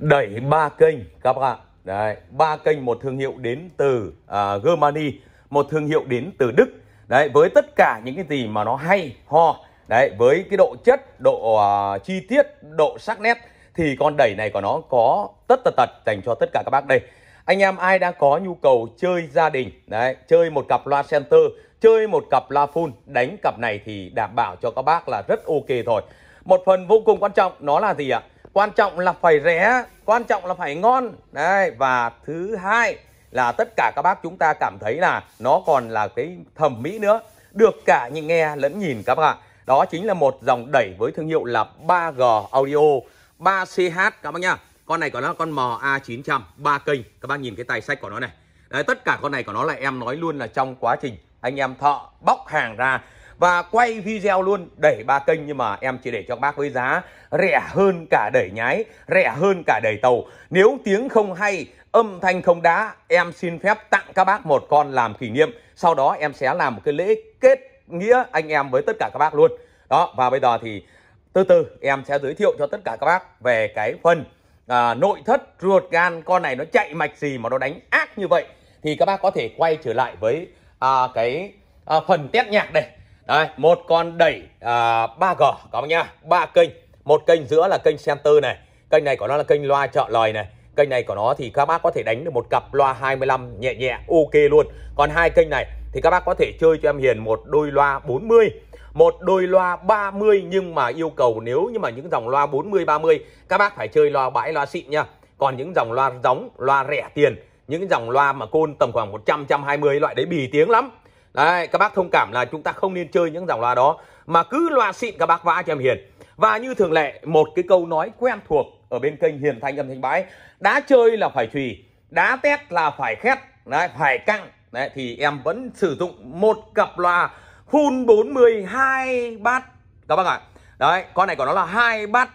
đẩy ba kênh các bạn đấy ba kênh một thương hiệu đến từ à, Germany một thương hiệu đến từ Đức đấy với tất cả những cái gì mà nó hay ho đấy với cái độ chất độ à, chi tiết độ sắc nét thì con đẩy này của nó có tất tật tật dành cho tất cả các bác đây anh em ai đang có nhu cầu chơi gia đình đấy chơi một cặp loa center chơi một cặp loa full đánh cặp này thì đảm bảo cho các bác là rất ok thôi. một phần vô cùng quan trọng nó là gì ạ quan trọng là phải rẻ quan trọng là phải ngon đấy và thứ hai là tất cả các bác chúng ta cảm thấy là nó còn là cái thẩm mỹ nữa được cả những nghe lẫn nhìn các bạn đó chính là một dòng đẩy với thương hiệu là 3G Audio 3CH các bác nhá con này của nó con mò a 900 ba kênh các bác nhìn cái tay sách của nó này đấy tất cả con này của nó là em nói luôn là trong quá trình anh em thợ bóc hàng ra và quay video luôn đẩy ba kênh nhưng mà em chỉ để cho các bác với giá rẻ hơn cả đẩy nhái rẻ hơn cả đẩy tàu nếu tiếng không hay âm thanh không đá em xin phép tặng các bác một con làm kỷ niệm sau đó em sẽ làm một cái lễ kết nghĩa anh em với tất cả các bác luôn đó và bây giờ thì từ từ em sẽ giới thiệu cho tất cả các bác về cái phần à, nội thất ruột gan con này nó chạy mạch gì mà nó đánh ác như vậy thì các bác có thể quay trở lại với à, cái à, phần test nhạc đây đây, một con đẩy à, ba 3G các nhá, ba kênh. Một kênh giữa là kênh center này, kênh này của nó là kênh loa chợ lời này. Kênh này của nó thì các bác có thể đánh được một cặp loa 25 nhẹ nhẹ ok luôn. Còn hai kênh này thì các bác có thể chơi cho em Hiền một đôi loa 40 một đôi loa 30 nhưng mà yêu cầu nếu như mà những dòng loa 40 30 các bác phải chơi loa bãi loa xịn nha. Còn những dòng loa giống loa rẻ tiền, những dòng loa mà côn tầm khoảng 100 120 loại đấy bì tiếng lắm. Đấy, các bác thông cảm là chúng ta không nên chơi những dòng loa đó mà cứ loa xịn các bác vã cho em Hiền. Và như thường lệ, một cái câu nói quen thuộc ở bên kênh Hiền Thanh âm Thanh Bái, đá chơi là phải thùy, đá test là phải khét, đấy, phải căng. Đấy thì em vẫn sử dụng một cặp loa full 40 hai bát các bác ạ. Đấy, con này của nó là hai bát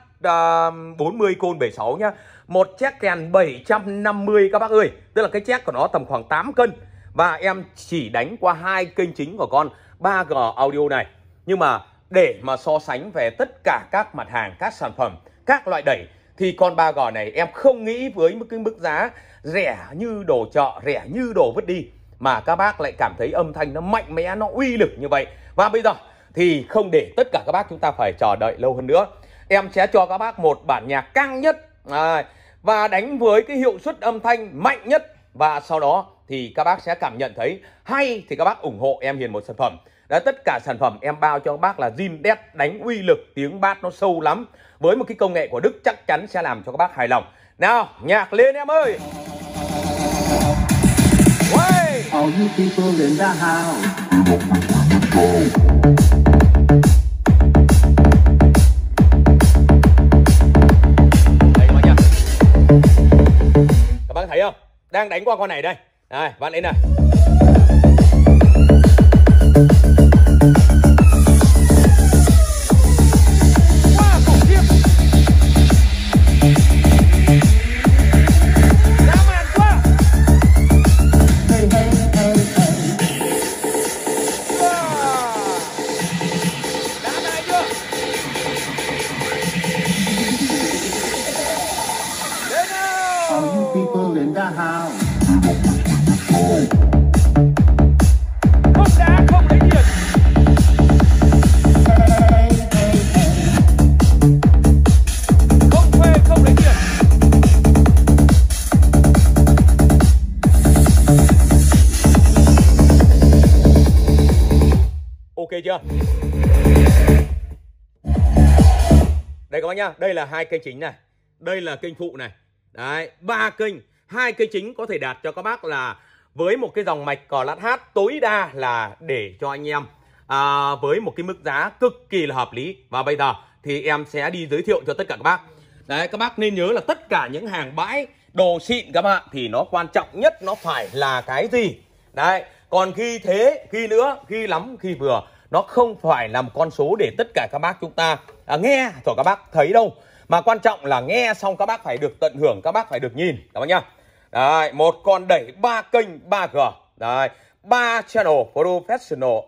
uh, 40 côn 76 nhá. Một chiếc kèn 750 các bác ơi. Tức là cái chiếc của nó tầm khoảng 8 cân và em chỉ đánh qua hai kênh chính của con 3G audio này nhưng mà để mà so sánh về tất cả các mặt hàng các sản phẩm các loại đẩy thì con 3G này em không nghĩ với một cái mức giá rẻ như đồ chợ rẻ như đồ vứt đi mà các bác lại cảm thấy âm thanh nó mạnh mẽ nó uy lực như vậy và bây giờ thì không để tất cả các bác chúng ta phải chờ đợi lâu hơn nữa em sẽ cho các bác một bản nhạc căng nhất à, và đánh với cái hiệu suất âm thanh mạnh nhất và sau đó thì các bác sẽ cảm nhận thấy hay thì các bác ủng hộ em hiền một sản phẩm đó tất cả sản phẩm em bao cho các bác là zin đét đánh uy lực tiếng bát nó sâu lắm với một cái công nghệ của đức chắc chắn sẽ làm cho các bác hài lòng nào nhạc lên em ơi các All thấy không? Đang đánh qua con này đây. Đây, bạn in này. nhá đây là hai kênh chính này đây là kênh phụ này đấy ba kênh hai kênh chính có thể đạt cho các bác là với một cái dòng mạch cò lát hát tối đa là để cho anh em à, với một cái mức giá cực kỳ là hợp lý và bây giờ thì em sẽ đi giới thiệu cho tất cả các bác đấy các bác nên nhớ là tất cả những hàng bãi đồ xịn các bạn thì nó quan trọng nhất nó phải là cái gì đấy còn khi thế khi nữa khi lắm khi vừa nó không phải là một con số để tất cả các bác chúng ta à, nghe rồi các bác thấy đâu mà quan trọng là nghe xong các bác phải được tận hưởng các bác phải được nhìn các bác nhá Đấy, một con đẩy ba kênh 3G. Đấy, ba channel professional uh,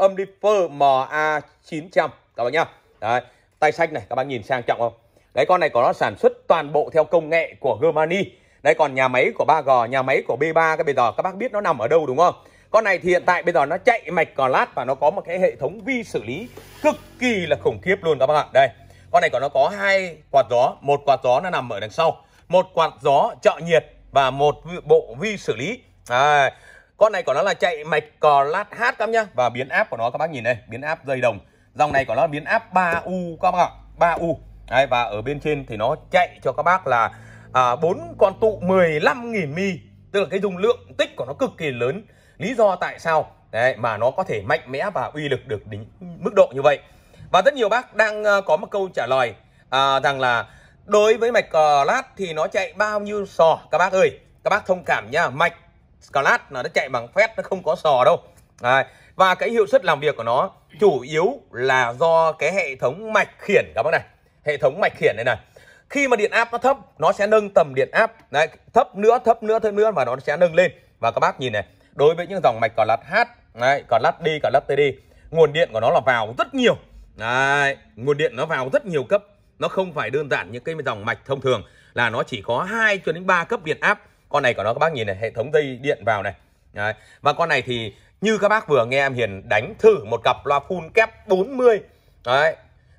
Omnifer MA900 các bác nhá. Đấy, tay sách này các bác nhìn sang trọng không? Đấy con này có nó sản xuất toàn bộ theo công nghệ của Germany. Đấy còn nhà máy của 3G, nhà máy của B3 cái bây giờ các bác biết nó nằm ở đâu đúng không? Con này thì hiện tại bây giờ nó chạy mạch cò lát và nó có một cái hệ thống vi xử lý cực kỳ là khủng khiếp luôn các bạn ạ. Đây, con này còn nó có hai quạt gió, một quạt gió nó nằm ở đằng sau, một quạt gió trợ nhiệt và một bộ vi xử lý. À, con này của nó là chạy mạch cò lát hát các nhá và biến áp của nó các bác nhìn đây, biến áp dây đồng. Dòng này của nó là biến áp 3U các bác ạ, 3U. Đấy, và ở bên trên thì nó chạy cho các bác là à, con tụ 15.000 mi tức là cái dung lượng tích của nó cực kỳ lớn lý do tại sao đấy, mà nó có thể mạnh mẽ và uy lực được đến mức độ như vậy và rất nhiều bác đang ờ, có một câu trả lời à, rằng là đối với mạch cờ lát thì nó chạy bao nhiêu sò các bác ơi các bác thông cảm nhá mạch cờ lát nó chạy bằng phép nó không có sò đâu đấy. và cái hiệu suất làm việc của nó chủ yếu là do cái hệ thống mạch khiển các bác này hệ thống mạch khiển này này khi mà điện áp nó thấp nó sẽ nâng tầm điện áp đấy, thấp nữa thấp nữa thấp nữa và nó sẽ nâng lên và các bác nhìn này đối với những dòng mạch còn lát H đấy, còn lát D còn lát TD nguồn điện của nó là vào rất nhiều đấy, nguồn điện nó vào rất nhiều cấp nó không phải đơn giản những cái dòng mạch thông thường là nó chỉ có 2 cho đến 3 cấp điện áp con này của nó các bác nhìn này hệ thống dây điện vào này đấy. và con này thì như các bác vừa nghe em Hiền đánh thử một cặp loa full kép 40 đấy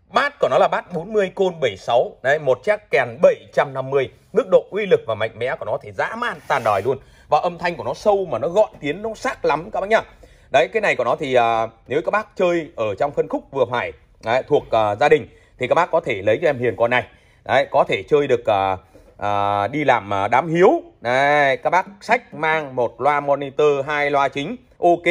bát của nó là bát 40 côn 76 đấy một chiếc kèn 750 mức độ uy lực và mạnh mẽ của nó thì dã man tàn đòi luôn và âm thanh của nó sâu mà nó gọn tiếng nó sắc lắm các bác nhá đấy cái này của nó thì à, nếu các bác chơi ở trong phân khúc vừa phải đấy, thuộc à, gia đình thì các bác có thể lấy cho em hiền con này đấy có thể chơi được à, à, đi làm à, đám hiếu đấy các bác sách mang một loa monitor hai loa chính ok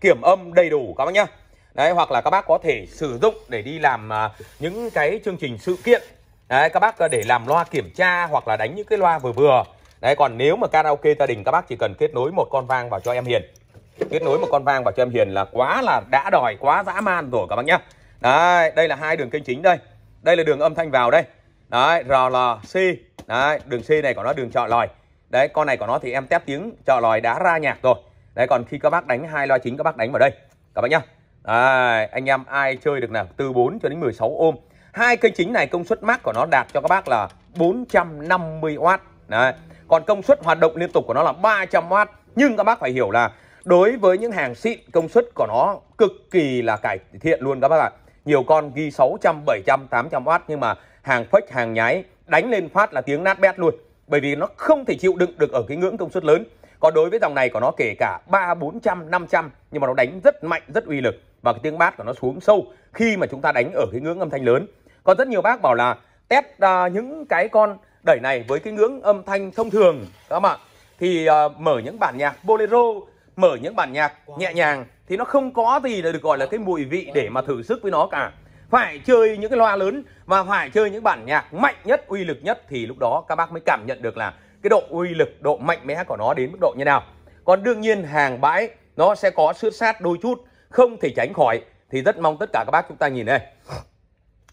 kiểm âm đầy đủ các bác nhá đấy hoặc là các bác có thể sử dụng để đi làm à, những cái chương trình sự kiện đấy các bác à, để làm loa kiểm tra hoặc là đánh những cái loa vừa vừa đấy còn nếu mà karaoke gia đình các bác chỉ cần kết nối một con vang vào cho em hiền kết nối một con vang vào cho em hiền là quá là đã đòi quá dã man rồi các bác nhá đấy đây là hai đường kênh chính đây đây là đường âm thanh vào đây đấy rlc đấy đường c này của nó đường trọ lòi đấy con này của nó thì em tép tiếng trọ lòi đã ra nhạc rồi đấy còn khi các bác đánh hai loa chính các bác đánh vào đây các bác nhá đấy, anh em ai chơi được nào từ 4 cho đến 16 ôm hai kênh chính này công suất max của nó đạt cho các bác là 450W Đấy. Còn công suất hoạt động liên tục của nó là 300W Nhưng các bác phải hiểu là đối với những hàng xịn công suất của nó cực kỳ là cải thiện luôn các bác ạ Nhiều con ghi 600, 700, 800W nhưng mà hàng fake, hàng nháy đánh lên phát là tiếng nát bét luôn Bởi vì nó không thể chịu đựng được ở cái ngưỡng công suất lớn Còn đối với dòng này của nó kể cả 3, 400, 500 nhưng mà nó đánh rất mạnh, rất uy lực Và cái tiếng bát của nó xuống sâu khi mà chúng ta đánh ở cái ngưỡng âm thanh lớn Còn rất nhiều bác bảo là test uh, những cái con đẩy này với cái ngưỡng âm thanh thông thường các bạn thì uh, mở những bản nhạc bolero mở những bản nhạc nhẹ nhàng thì nó không có gì là được gọi là cái mùi vị để mà thử sức với nó cả phải chơi những cái loa lớn và phải chơi những bản nhạc mạnh nhất uy lực nhất thì lúc đó các bác mới cảm nhận được là cái độ uy lực độ mạnh mẽ của nó đến mức độ như nào còn đương nhiên hàng bãi nó sẽ có sướt sát đôi chút không thể tránh khỏi thì rất mong tất cả các bác chúng ta nhìn đây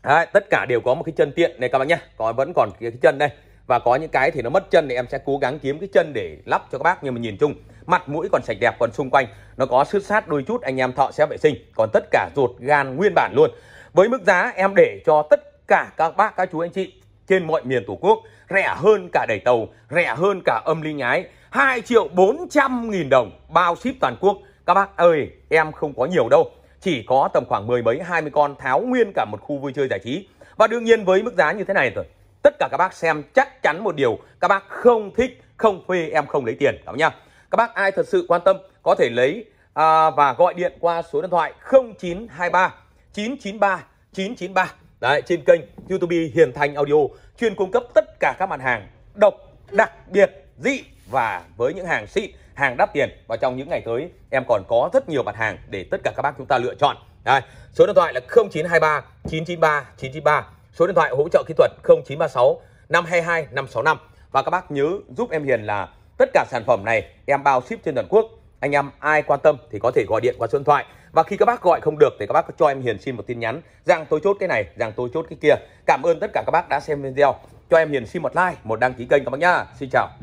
Đấy, tất cả đều có một cái chân tiện này các bạn nhé còn vẫn còn cái chân đây và có những cái thì nó mất chân thì em sẽ cố gắng kiếm cái chân để lắp cho các bác nhưng mà nhìn chung mặt mũi còn sạch đẹp còn xung quanh nó có sứt sát đôi chút anh em thọ sẽ vệ sinh còn tất cả ruột gan nguyên bản luôn với mức giá em để cho tất cả các bác các chú anh chị trên mọi miền tổ quốc rẻ hơn cả đẩy tàu rẻ hơn cả âm ly nhái 2 triệu 400 nghìn đồng bao ship toàn quốc các bác ơi em không có nhiều đâu chỉ có tầm khoảng mười mấy 20 con tháo nguyên cả một khu vui chơi giải trí. Và đương nhiên với mức giá như thế này rồi, tất cả các bác xem chắc chắn một điều, các bác không thích, không phê em không lấy tiền đó nha. Các bác ai thật sự quan tâm có thể lấy à, và gọi điện qua số điện thoại 0923 993 993 Đấy, trên kênh YouTube Hiền Thành Audio chuyên cung cấp tất cả các mặt hàng độc, đặc biệt, dị và với những hàng xịn hàng đắt tiền và trong những ngày tới em còn có rất nhiều mặt hàng để tất cả các bác chúng ta lựa chọn Đây, số điện thoại là 0923 993 993 số điện thoại hỗ trợ kỹ thuật 0936 522 565 và các bác nhớ giúp em Hiền là tất cả sản phẩm này em bao ship trên toàn quốc anh em ai quan tâm thì có thể gọi điện qua số điện thoại và khi các bác gọi không được thì các bác cho em Hiền xin một tin nhắn rằng tôi chốt cái này rằng tôi chốt cái kia cảm ơn tất cả các bác đã xem video cho em Hiền xin một like một đăng ký kênh các bác nhá xin chào